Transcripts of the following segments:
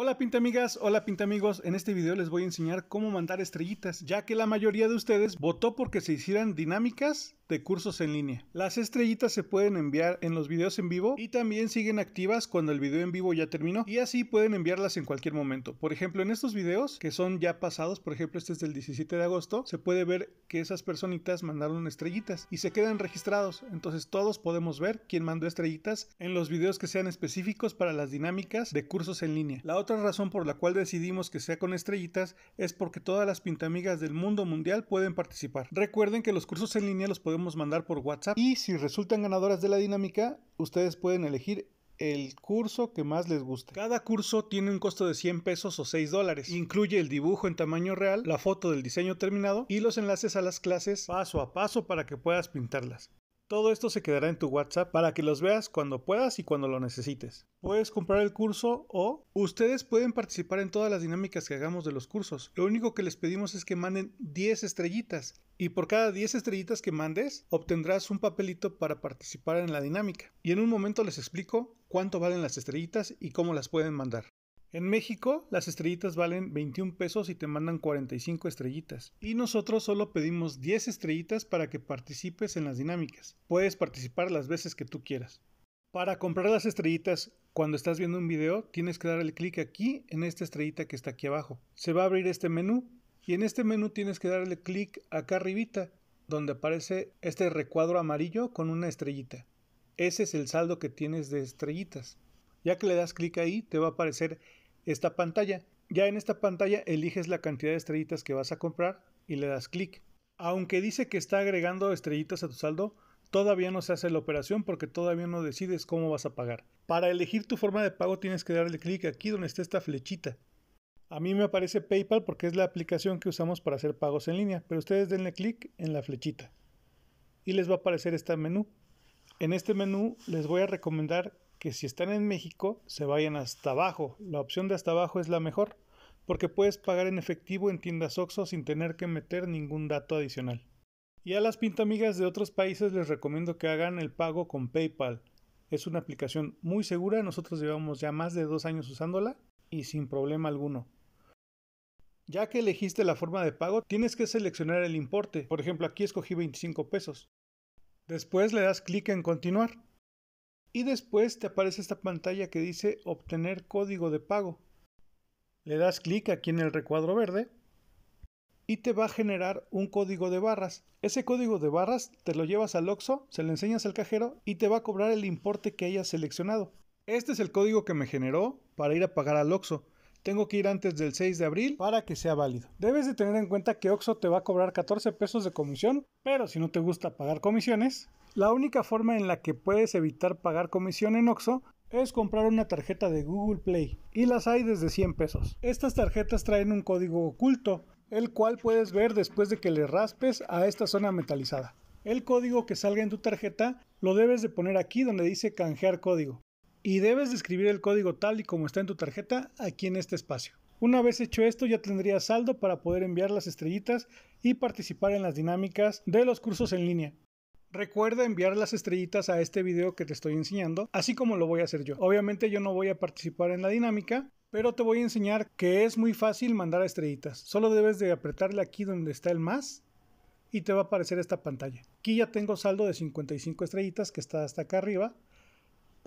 Hola pinta amigas, hola pinta amigos, en este video les voy a enseñar cómo mandar estrellitas, ya que la mayoría de ustedes votó porque se hicieran dinámicas de cursos en línea. Las estrellitas se pueden enviar en los videos en vivo y también siguen activas cuando el video en vivo ya terminó y así pueden enviarlas en cualquier momento. Por ejemplo, en estos videos que son ya pasados, por ejemplo este es del 17 de agosto, se puede ver que esas personitas mandaron estrellitas y se quedan registrados. Entonces todos podemos ver quién mandó estrellitas en los videos que sean específicos para las dinámicas de cursos en línea. La otra razón por la cual decidimos que sea con estrellitas es porque todas las pintamigas del mundo mundial pueden participar. Recuerden que los cursos en línea los podemos podemos mandar por WhatsApp. Y si resultan ganadoras de la dinámica, ustedes pueden elegir el curso que más les guste. Cada curso tiene un costo de 100 pesos o 6 dólares. Incluye el dibujo en tamaño real, la foto del diseño terminado y los enlaces a las clases paso a paso para que puedas pintarlas. Todo esto se quedará en tu WhatsApp para que los veas cuando puedas y cuando lo necesites. Puedes comprar el curso o ustedes pueden participar en todas las dinámicas que hagamos de los cursos. Lo único que les pedimos es que manden 10 estrellitas y por cada 10 estrellitas que mandes obtendrás un papelito para participar en la dinámica. Y en un momento les explico cuánto valen las estrellitas y cómo las pueden mandar. En México, las estrellitas valen 21 pesos y te mandan 45 estrellitas. Y nosotros solo pedimos 10 estrellitas para que participes en las dinámicas. Puedes participar las veces que tú quieras. Para comprar las estrellitas, cuando estás viendo un video, tienes que darle clic aquí en esta estrellita que está aquí abajo. Se va a abrir este menú y en este menú tienes que darle clic acá arribita, donde aparece este recuadro amarillo con una estrellita. Ese es el saldo que tienes de estrellitas. Ya que le das clic ahí, te va a aparecer esta pantalla. Ya en esta pantalla eliges la cantidad de estrellitas que vas a comprar y le das clic. Aunque dice que está agregando estrellitas a tu saldo, todavía no se hace la operación porque todavía no decides cómo vas a pagar. Para elegir tu forma de pago tienes que darle clic aquí donde está esta flechita. A mí me aparece PayPal porque es la aplicación que usamos para hacer pagos en línea, pero ustedes denle clic en la flechita y les va a aparecer este menú. En este menú les voy a recomendar que si están en México se vayan hasta abajo. La opción de hasta abajo es la mejor porque puedes pagar en efectivo en tiendas OXO sin tener que meter ningún dato adicional. Y a las pintamigas de otros países les recomiendo que hagan el pago con PayPal. Es una aplicación muy segura, nosotros llevamos ya más de dos años usándola y sin problema alguno. Ya que elegiste la forma de pago, tienes que seleccionar el importe. Por ejemplo, aquí escogí 25 pesos. Después le das clic en continuar y después te aparece esta pantalla que dice obtener código de pago. Le das clic aquí en el recuadro verde y te va a generar un código de barras. Ese código de barras te lo llevas al OXO, se lo enseñas al cajero y te va a cobrar el importe que hayas seleccionado. Este es el código que me generó para ir a pagar al OXO. Tengo que ir antes del 6 de abril para que sea válido. Debes de tener en cuenta que Oxo te va a cobrar 14 pesos de comisión, pero si no te gusta pagar comisiones, la única forma en la que puedes evitar pagar comisión en Oxo es comprar una tarjeta de Google Play y las hay desde 100 pesos. Estas tarjetas traen un código oculto, el cual puedes ver después de que le raspes a esta zona metalizada. El código que salga en tu tarjeta lo debes de poner aquí donde dice canjear código y debes de escribir el código tal y como está en tu tarjeta aquí en este espacio. Una vez hecho esto ya tendrías saldo para poder enviar las estrellitas y participar en las dinámicas de los cursos en línea. Recuerda enviar las estrellitas a este video que te estoy enseñando, así como lo voy a hacer yo. Obviamente yo no voy a participar en la dinámica, pero te voy a enseñar que es muy fácil mandar estrellitas. Solo debes de apretarle aquí donde está el más y te va a aparecer esta pantalla. Aquí ya tengo saldo de 55 estrellitas que está hasta acá arriba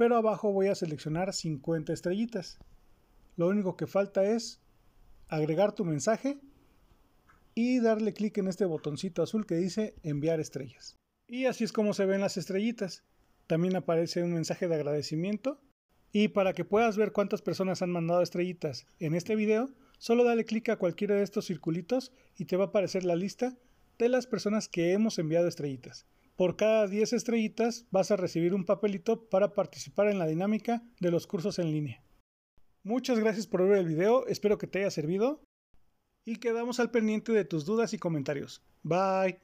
pero abajo voy a seleccionar 50 estrellitas. Lo único que falta es agregar tu mensaje y darle clic en este botoncito azul que dice enviar estrellas. Y así es como se ven las estrellitas. También aparece un mensaje de agradecimiento. Y para que puedas ver cuántas personas han mandado estrellitas en este video, solo dale clic a cualquiera de estos circulitos y te va a aparecer la lista de las personas que hemos enviado estrellitas. Por cada 10 estrellitas vas a recibir un papelito para participar en la dinámica de los cursos en línea. Muchas gracias por ver el video, espero que te haya servido y quedamos al pendiente de tus dudas y comentarios. Bye.